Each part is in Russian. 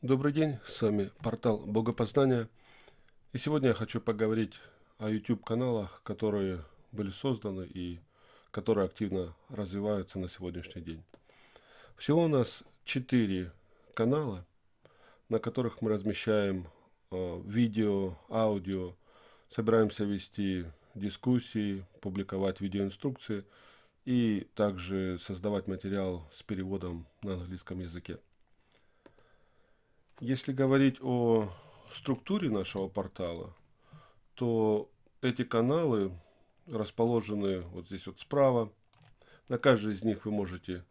Добрый день, с вами портал Богопознания. И сегодня я хочу поговорить о YouTube-каналах, которые были созданы и которые активно развиваются на сегодняшний день. Всего у нас 4 канала, на которых мы размещаем э, видео, аудио, собираемся вести дискуссии, публиковать видеоинструкции и также создавать материал с переводом на английском языке. Если говорить о структуре нашего портала, то эти каналы расположены вот здесь вот справа. На каждый из них вы можете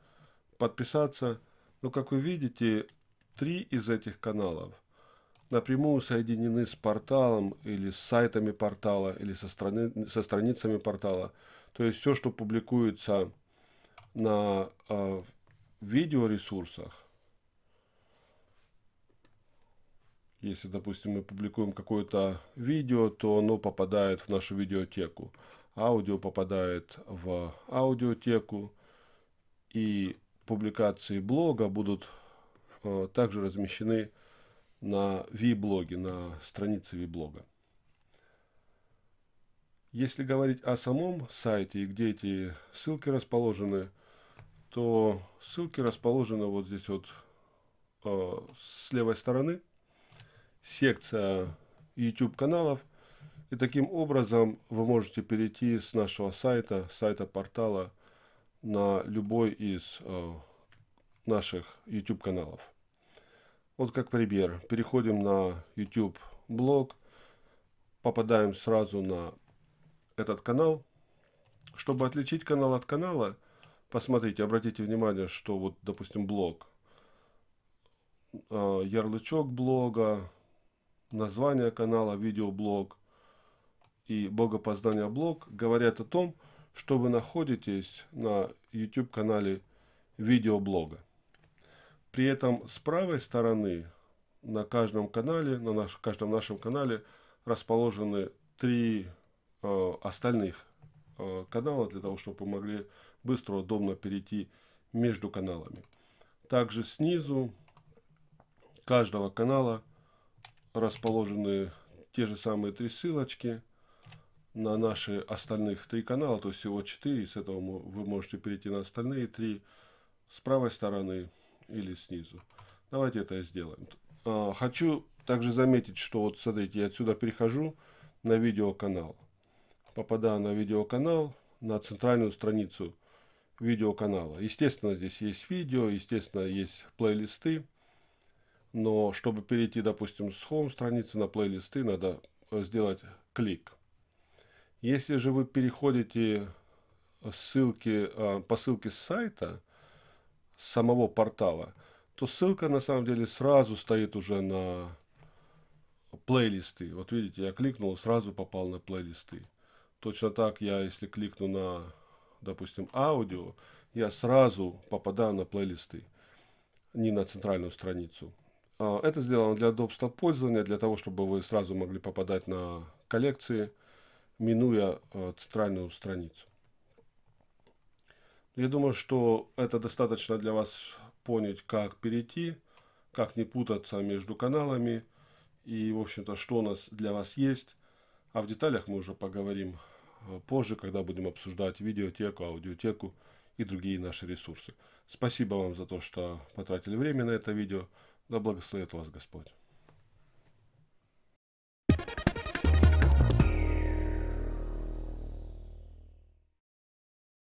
подписаться. Но, как вы видите, три из этих каналов напрямую соединены с порталом или с сайтами портала или со, страни со страницами портала. То есть все, что публикуется на э, видеоресурсах, Если, допустим, мы публикуем какое-то видео, то оно попадает в нашу видеотеку. Аудио попадает в аудиотеку. И публикации блога будут э, также размещены на V-блоге, на странице V-блога. Если говорить о самом сайте и где эти ссылки расположены, то ссылки расположены вот здесь вот э, с левой стороны – секция YouTube каналов. И таким образом вы можете перейти с нашего сайта, сайта портала на любой из э, наших YouTube каналов. Вот как пример. Переходим на YouTube блог, попадаем сразу на этот канал. Чтобы отличить канал от канала, посмотрите, обратите внимание, что вот, допустим, блог, э, ярлычок блога, название канала, видеоблог и богопознания блог говорят о том, что вы находитесь на YouTube канале видеоблога. При этом с правой стороны на каждом канале, на наш, каждом нашем канале расположены три э, остальных э, канала для того, чтобы вы могли быстро, удобно перейти между каналами. Также снизу каждого канала расположены те же самые три ссылочки на наши остальных три канала, то есть всего четыре, с этого вы можете перейти на остальные три с правой стороны или снизу. Давайте это сделаем. А, хочу также заметить, что вот смотрите, я отсюда перехожу на видеоканал. Попадаю на видеоканал, на центральную страницу видеоканала. Естественно, здесь есть видео, естественно, есть плейлисты. Но чтобы перейти, допустим, с home страницы на плейлисты, надо э, сделать клик. Если же вы переходите э, ссылки, э, по ссылке с сайта, с самого портала, то ссылка на самом деле сразу стоит уже на плейлисты. Вот видите, я кликнул, сразу попал на плейлисты. Точно так я, если кликну на, допустим, аудио, я сразу попадаю на плейлисты, не на центральную страницу. А, это сделано для удобства пользования, для того, чтобы вы сразу могли попадать на коллекции, минуя а, центральную страницу. Я думаю, что это достаточно для вас понять, как перейти, как не путаться между каналами и, в общем-то, что у нас для вас есть. А в деталях мы уже поговорим а, позже, когда будем обсуждать видеотеку, аудиотеку и другие наши ресурсы. Спасибо вам за то, что потратили время на это видео. Да благословит вас Господь.